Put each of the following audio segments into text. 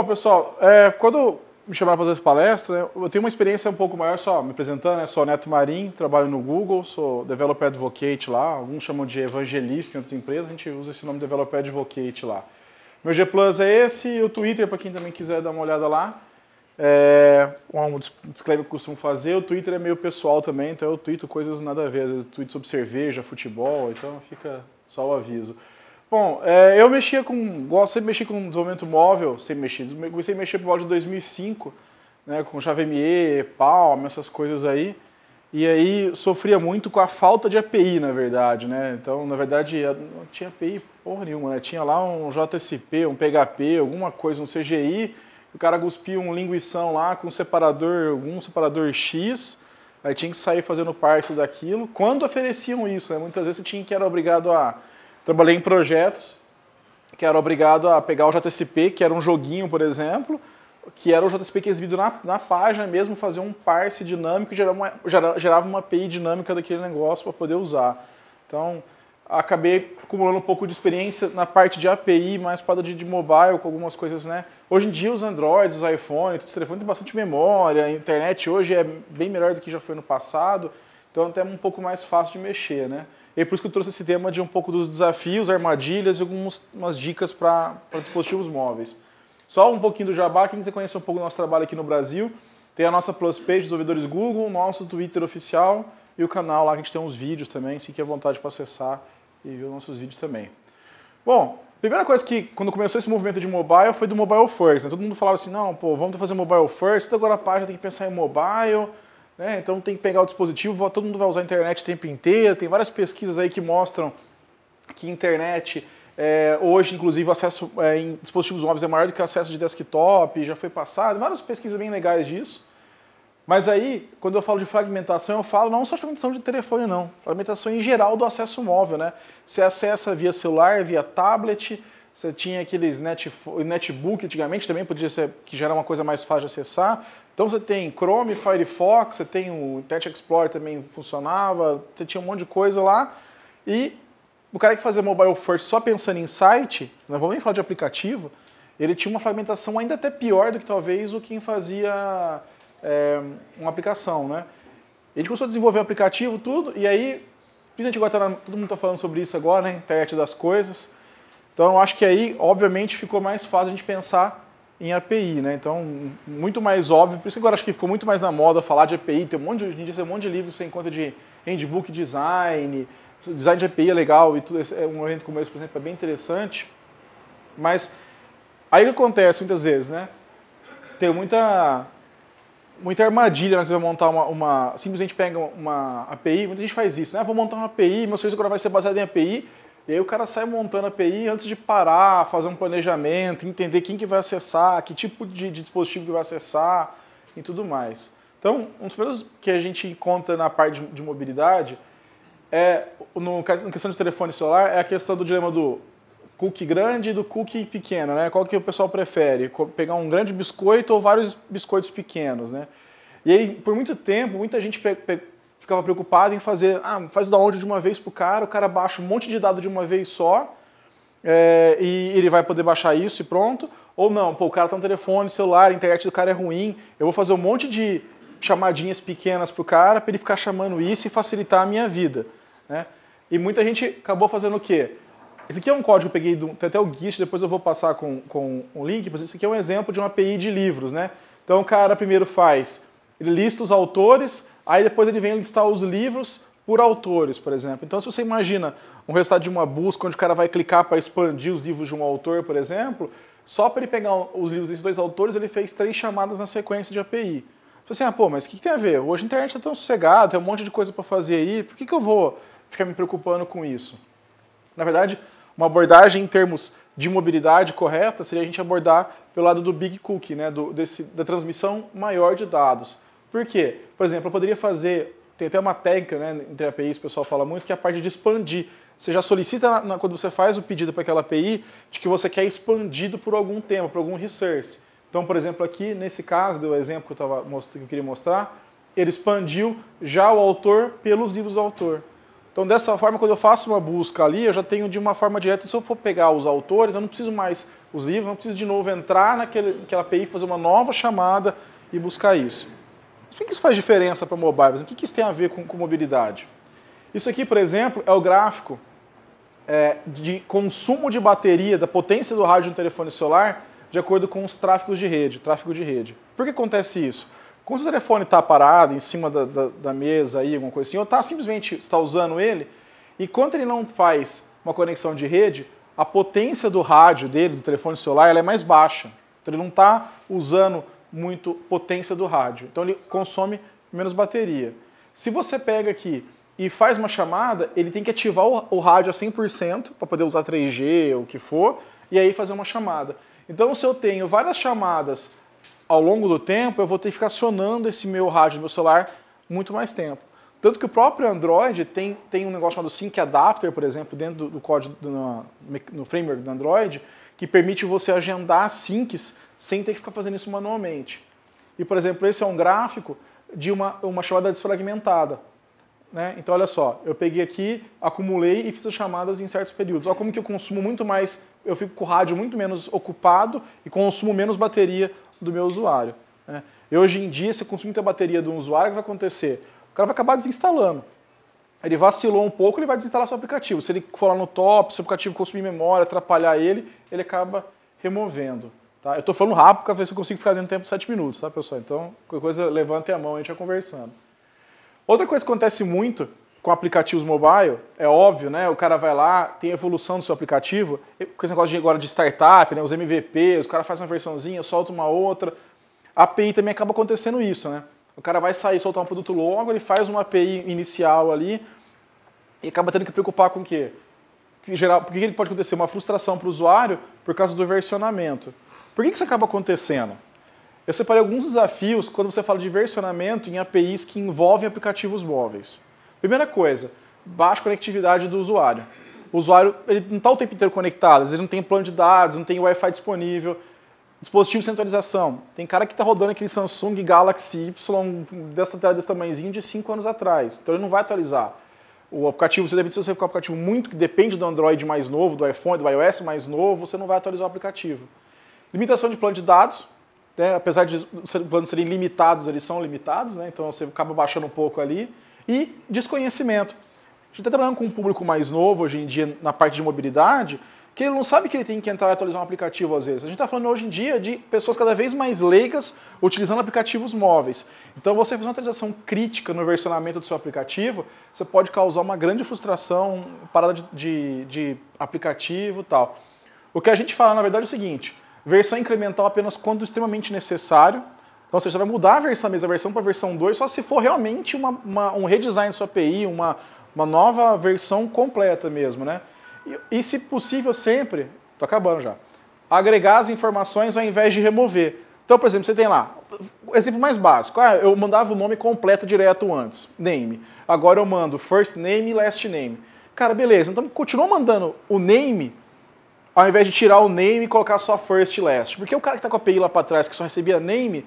Bom, pessoal, é, quando me chamaram para fazer essa palestra, né, eu tenho uma experiência um pouco maior só, me apresentando, né, sou Neto Marim, trabalho no Google, sou Developer Advocate lá, alguns chamam de evangelista em outras empresas, a gente usa esse nome Developer Advocate lá. Meu G Plus é esse e o Twitter, para quem também quiser dar uma olhada lá, é, um disclaimer que eu costumo fazer, o Twitter é meio pessoal também, então eu tweeto coisas nada a ver, às vezes tweet sobre cerveja, futebol, então fica só o aviso. Bom, é, eu mexia com, gosto sempre mexi com desenvolvimento móvel, sempre mexi, comecei a mexer por volta de 2005, né, com JVME, Palm, essas coisas aí. E aí sofria muito com a falta de API, na verdade, né? Então, na verdade, não tinha API porra nenhuma, né? Tinha lá um JSP, um PHP, alguma coisa, um CGI, o cara cuspia um linguição lá com um separador, algum separador X, aí tinha que sair fazendo parse daquilo. Quando ofereciam isso, né? Muitas vezes você tinha que era obrigado a Trabalhei em projetos que era obrigado a pegar o JSP, que era um joguinho, por exemplo, que era o JSP que é exibido na, na página mesmo, fazer um parse dinâmico e gerava uma, gerava uma API dinâmica daquele negócio para poder usar. Então, acabei acumulando um pouco de experiência na parte de API, mais para de, de mobile, com algumas coisas, né? Hoje em dia os Androids, os iPhones, os telefones têm bastante memória, a internet hoje é bem melhor do que já foi no passado. Então até é um pouco mais fácil de mexer, né? E por isso que eu trouxe esse tema de um pouco dos desafios, armadilhas e algumas dicas para dispositivos móveis. Só um pouquinho do Jabá, quem quiser conhecer um pouco do nosso trabalho aqui no Brasil, tem a nossa Plus Page, ouvidores Google, o nosso Twitter oficial e o canal lá que a gente tem uns vídeos também, fique à vontade para acessar e ver os nossos vídeos também. Bom, primeira coisa que quando começou esse movimento de mobile foi do mobile first. Né? Todo mundo falava assim, não, pô, vamos fazer mobile first, toda agora a página tem que pensar em mobile, né? Então tem que pegar o dispositivo, todo mundo vai usar a internet o tempo inteiro. Tem várias pesquisas aí que mostram que internet é, hoje, inclusive, o acesso é, em dispositivos móveis é maior do que o acesso de desktop, já foi passado, várias pesquisas bem legais disso. Mas aí, quando eu falo de fragmentação, eu falo não só de fragmentação de telefone, não. Fragmentação em geral do acesso móvel, né? Você acessa via celular, via tablet, você tinha aqueles net, netbook antigamente também, podia ser que já era uma coisa mais fácil de acessar. Então você tem Chrome, Firefox, você tem o Internet Explorer também funcionava, você tinha um monte de coisa lá. E o cara que fazia mobile first só pensando em site, não vamos nem falar de aplicativo, ele tinha uma fragmentação ainda até pior do que talvez o quem fazia é, uma aplicação, né? Ele começou a desenvolver o aplicativo, tudo, e aí, principalmente agora tá todo mundo está falando sobre isso agora, né? Internet das coisas. Então, eu acho que aí, obviamente, ficou mais fácil a gente pensar em API, né? Então, muito mais óbvio. Por isso que agora acho que ficou muito mais na moda falar de API. Tem um monte de, hoje em dia, tem um monte de livros você encontra de handbook design. Design de API é legal e tudo. É Um evento como esse, por exemplo, é bem interessante. Mas aí o que acontece muitas vezes, né? Tem muita, muita armadilha na né, que você vai montar uma, uma, Simplesmente pega uma API. Muita gente faz isso, né? Ah, vou montar uma API, meu serviço agora vai ser baseado em API. E aí o cara sai montando a API antes de parar, fazer um planejamento, entender quem que vai acessar, que tipo de, de dispositivo que vai acessar e tudo mais. Então, um dos primeiros que a gente encontra na parte de, de mobilidade é, no, na questão de telefone celular, é a questão do dilema do cookie grande e do cookie pequeno, né? Qual que o pessoal prefere? Pegar um grande biscoito ou vários biscoitos pequenos, né? E aí, por muito tempo, muita gente pe pe ficava preocupado em fazer, ah, faz o download de uma vez pro cara, o cara baixa um monte de dado de uma vez só, é, e ele vai poder baixar isso e pronto. Ou não, pô, o cara tem tá no telefone, celular, a internet do cara é ruim, eu vou fazer um monte de chamadinhas pequenas pro cara para ele ficar chamando isso e facilitar a minha vida. Né? E muita gente acabou fazendo o quê? Esse aqui é um código que eu peguei, do, tem até o Git, depois eu vou passar com, com um link, mas esse aqui é um exemplo de uma API de livros, né? Então o cara primeiro faz, ele lista os autores, Aí depois ele vem listar os livros por autores, por exemplo. Então, se você imagina um resultado de uma busca onde o cara vai clicar para expandir os livros de um autor, por exemplo, só para ele pegar os livros desses dois autores, ele fez três chamadas na sequência de API. Você assim, ah, pô, mas o que, que, tem a ver? Hoje a internet está tão sossegada, tem um monte de coisa para fazer aí, por que, que eu vou ficar me preocupando com isso? Na verdade, uma abordagem em termos de mobilidade correta seria a gente abordar pelo lado do Big Cookie, né, do, desse, da transmissão maior de dados. Por quê? Por exemplo, eu poderia fazer, tem até uma técnica né, entre APIs, o pessoal fala muito, que é a parte de expandir. Você já solicita, na, na, quando você faz o pedido para aquela API, de que você quer expandido por algum tema, por algum resource. Então, por exemplo, aqui, nesse caso, deu o exemplo que eu, tava, que eu queria mostrar, ele expandiu já o autor pelos livros do autor. Então, dessa forma, quando eu faço uma busca ali, eu já tenho de uma forma direta. Se eu for pegar os autores, eu não preciso mais os livros, não preciso de novo entrar naquele, naquela API, fazer uma nova chamada e buscar isso que, que isso faz diferença para mobile? O que, isso tem a ver com, com mobilidade? Isso aqui, por exemplo, é o gráfico é, de consumo de bateria, da potência do rádio no telefone celular, de acordo com os tráfegos de rede, tráfego de rede. Por que acontece isso? Quando o telefone está parado em cima da, da, da, mesa aí, alguma coisa assim, ou está simplesmente está usando ele, e quando ele não faz uma conexão de rede, a potência do rádio dele, do telefone celular, ela é mais baixa. Então ele não está usando muito potência do rádio. Então ele consome menos bateria. Se você pega aqui e faz uma chamada, ele tem que ativar o rádio a 100% para poder usar 3G ou o que for, e aí fazer uma chamada. Então, se eu tenho várias chamadas ao longo do tempo, eu vou ter que ficar acionando esse meu rádio do meu celular muito mais tempo. Tanto que o próprio Android tem, tem um negócio chamado Sync Adapter, por exemplo, dentro do, do código, do, no, no framework do Android, que permite você agendar syncs sem ter que ficar fazendo isso manualmente. E, por exemplo, esse é um gráfico de uma, uma chamada desfragmentada. Né? Então, olha só, eu peguei aqui, acumulei e fiz as chamadas em certos períodos. Olha como que eu consumo muito mais, eu fico com o rádio muito menos ocupado e consumo menos bateria do meu usuário. Né? E hoje em dia, se eu consumir muita bateria de um usuário, o que vai acontecer? O cara vai acabar desinstalando. Ele vacilou um pouco, ele vai desinstalar seu aplicativo. Se ele for lá no top, se o aplicativo consumir memória, atrapalhar ele, ele acaba removendo. Tá? Eu estou falando rápido para ver se eu consigo ficar dentro do tempo de 7 minutos, tá, pessoal? Então, qualquer coisa, levantem a mão, a gente vai conversando. Outra coisa que acontece muito com aplicativos mobile, é óbvio, né? O cara vai lá, tem evolução do seu aplicativo, com esse negócio de, agora de startup, né? Os MVPs o cara faz uma versãozinha, solta uma outra. A API também acaba acontecendo isso, né? O cara vai sair, soltar um produto logo, ele faz uma API inicial ali e acaba tendo que preocupar com o quê? Geral, porque ele pode acontecer uma frustração para o usuário por causa do versionamento. Por que, isso acaba acontecendo? Eu separei alguns desafios quando você fala de versionamento em APIs que envolvem aplicativos móveis. Primeira coisa, baixa conectividade do usuário. O usuário ele não está o tempo inteiro conectado, ele não tem plano de dados, não tem Wi-Fi disponível, dispositivo de centralização. Tem cara que está rodando aquele Samsung Galaxy Y dessa tela desse tamanhozinho de 5 anos atrás, então ele não vai atualizar. O aplicativo, você deve, se você ficar um aplicativo muito que depende do Android mais novo, do iPhone, do iOS mais novo, você não vai atualizar o aplicativo. Limitação de plano de dados, né? apesar de os planos serem limitados, eles são limitados, né? então você acaba baixando um pouco ali. E desconhecimento. A gente está trabalhando com um público mais novo hoje em dia na parte de mobilidade, que ele não sabe que ele tem que entrar e atualizar um aplicativo às vezes. A gente está falando hoje em dia de pessoas cada vez mais leigas utilizando aplicativos móveis. Então, você fazer uma atualização crítica no versionamento do seu aplicativo, você pode causar uma grande frustração, parada de, de, de aplicativo tal. O que a gente fala, na verdade, é o seguinte: Versão incremental apenas quando extremamente necessário. Então você já vai mudar a versão, a mesma versão para a versão 2, só se for realmente uma, uma, um redesign da sua API, uma, uma nova versão completa mesmo, né? E, e se possível sempre, tô acabando já, agregar as informações ao invés de remover. Então, por exemplo, você tem lá, exemplo mais básico, ah, eu mandava o nome completo direto antes, name. Agora eu mando first name e last name. Cara, beleza, então continua mandando o name ao invés de tirar o name e colocar só first e last. Porque o cara que está com a API lá para trás, que só recebia name,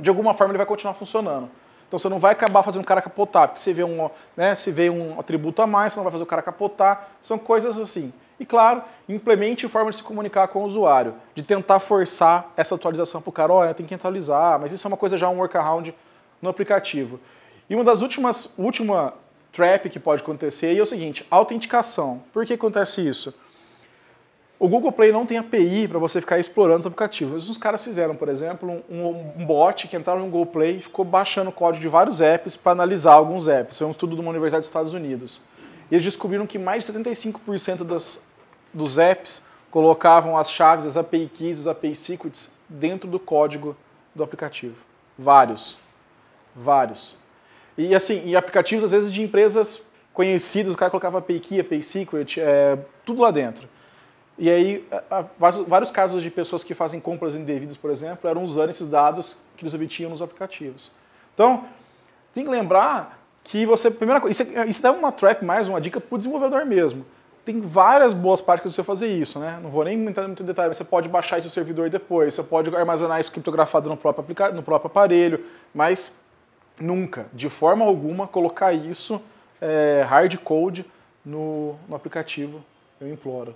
de alguma forma ele vai continuar funcionando. Então você não vai acabar fazendo o cara capotar, porque você vê um, né, se vê um atributo a mais, você não vai fazer o cara capotar, são coisas assim. E claro, implemente forma de se comunicar com o usuário, de tentar forçar essa atualização para o cara, olha, tem que atualizar, mas isso é uma coisa já um workaround no aplicativo. E uma das últimas, última trap que pode acontecer é o seguinte, autenticação. Por que acontece isso? O Google Play não tem API para você ficar explorando os aplicativos. Os caras fizeram, por exemplo, um, um bot que entrou no Google Play e ficou baixando o código de vários apps para analisar alguns apps. Foi um estudo de uma universidade dos Estados Unidos. E eles descobriram que mais de 75% das, dos apps colocavam as chaves, as API keys, os API secrets dentro do código do aplicativo. Vários. Vários. E assim, e aplicativos às vezes de empresas conhecidas, o cara colocava API key, API secret, é, tudo lá dentro. E aí, vários casos de pessoas que fazem compras indevidas, por exemplo, eram usando esses dados que eles obtinham nos aplicativos. Então, tem que lembrar que você, primeira coisa, isso é, uma trap mais, uma dica para o desenvolvedor mesmo. Tem várias boas práticas de você fazer isso, né? Não vou nem entrar muito em detalhe, mas você pode baixar isso no servidor depois, você pode armazenar isso criptografado no próprio, no próprio aparelho, mas nunca, de forma alguma, colocar isso é, hard code no, no aplicativo, eu imploro.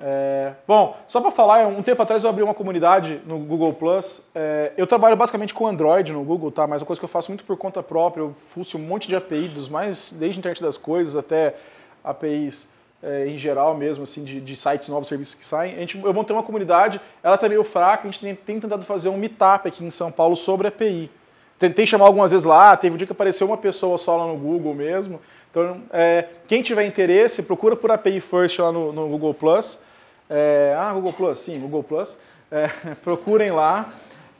É, bom, só para falar, um tempo atrás eu abri uma comunidade no Google Plus. É, eu trabalho basicamente com Android no Google, tá? Mas é uma coisa que eu faço muito por conta própria, eu fuço um monte de API dos mais, desde a internet das coisas até APIs é, em geral mesmo, assim, de, de, sites novos, serviços que saem. A gente, eu montei uma comunidade, ela tá meio fraca, a gente tem, tem tentado fazer um meetup aqui em São Paulo sobre API. Tentei chamar algumas vezes lá, teve um dia que apareceu uma pessoa só lá no Google mesmo. Então, é, quem tiver interesse, procura por API First lá no, no Google Plus. É, ah, Google Plus, sim, Google Plus. É, procurem lá,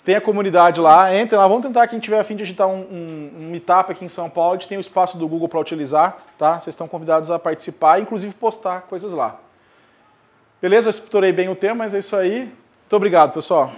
tem a comunidade lá, entrem lá. Vamos tentar, quem tiver a fim de agitar um, um, um meetup aqui em São Paulo, a gente tem o espaço do Google para utilizar, tá? Vocês estão convidados a participar, inclusive postar coisas lá. Beleza? Eu explorei bem o tema, mas é isso aí. Muito obrigado, pessoal.